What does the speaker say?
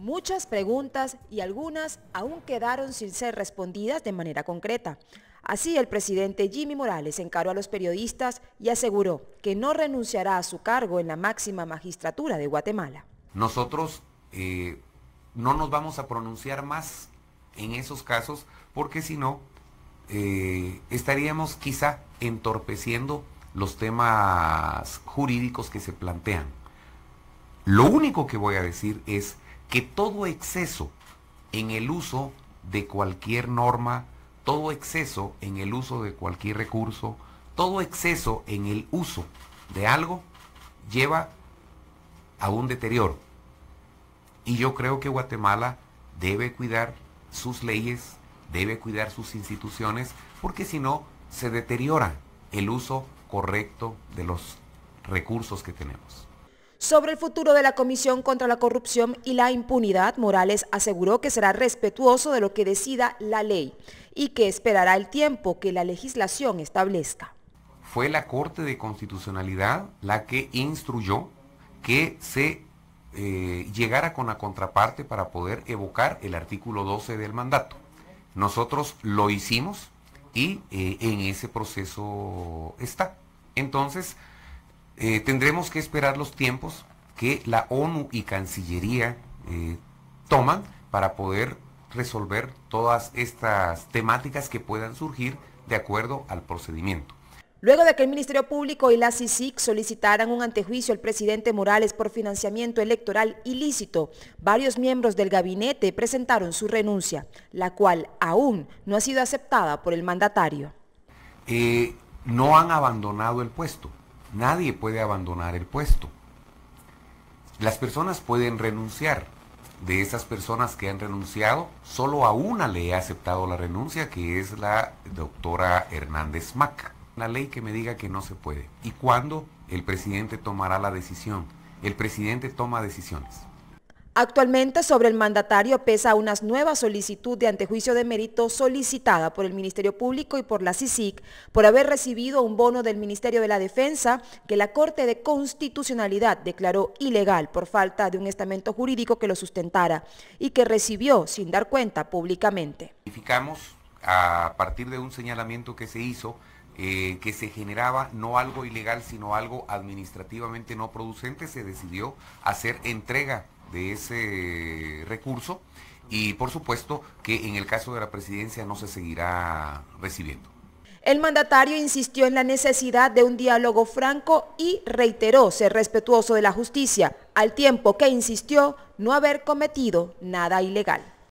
Muchas preguntas y algunas aún quedaron sin ser respondidas de manera concreta. Así, el presidente Jimmy Morales encaró a los periodistas y aseguró que no renunciará a su cargo en la máxima magistratura de Guatemala. Nosotros eh, no nos vamos a pronunciar más en esos casos porque si no, eh, estaríamos quizá entorpeciendo los temas jurídicos que se plantean. Lo único que voy a decir es que todo exceso en el uso de cualquier norma, todo exceso en el uso de cualquier recurso, todo exceso en el uso de algo lleva a un deterioro. Y yo creo que Guatemala debe cuidar sus leyes, debe cuidar sus instituciones, porque si no, se deteriora el uso correcto de los recursos que tenemos. Sobre el futuro de la Comisión contra la Corrupción y la Impunidad, Morales aseguró que será respetuoso de lo que decida la ley y que esperará el tiempo que la legislación establezca. Fue la Corte de Constitucionalidad la que instruyó que se eh, llegara con la contraparte para poder evocar el artículo 12 del mandato. Nosotros lo hicimos y eh, en ese proceso está. Entonces, eh, tendremos que esperar los tiempos que la ONU y Cancillería eh, toman para poder resolver todas estas temáticas que puedan surgir de acuerdo al procedimiento. Luego de que el Ministerio Público y la CICIC solicitaran un antejuicio al presidente Morales por financiamiento electoral ilícito, varios miembros del gabinete presentaron su renuncia, la cual aún no ha sido aceptada por el mandatario. Eh, no han abandonado el puesto, Nadie puede abandonar el puesto. Las personas pueden renunciar. De esas personas que han renunciado, solo a una le he aceptado la renuncia, que es la doctora Hernández Mac. La ley que me diga que no se puede. ¿Y cuándo el presidente tomará la decisión? El presidente toma decisiones. Actualmente sobre el mandatario pesa una nueva solicitud de antejuicio de mérito solicitada por el Ministerio Público y por la CICIC por haber recibido un bono del Ministerio de la Defensa que la Corte de Constitucionalidad declaró ilegal por falta de un estamento jurídico que lo sustentara y que recibió sin dar cuenta públicamente. a partir de un señalamiento que se hizo eh, que se generaba no algo ilegal sino algo administrativamente no producente, se decidió hacer entrega de ese recurso y por supuesto que en el caso de la presidencia no se seguirá recibiendo. El mandatario insistió en la necesidad de un diálogo franco y reiteró ser respetuoso de la justicia, al tiempo que insistió no haber cometido nada ilegal.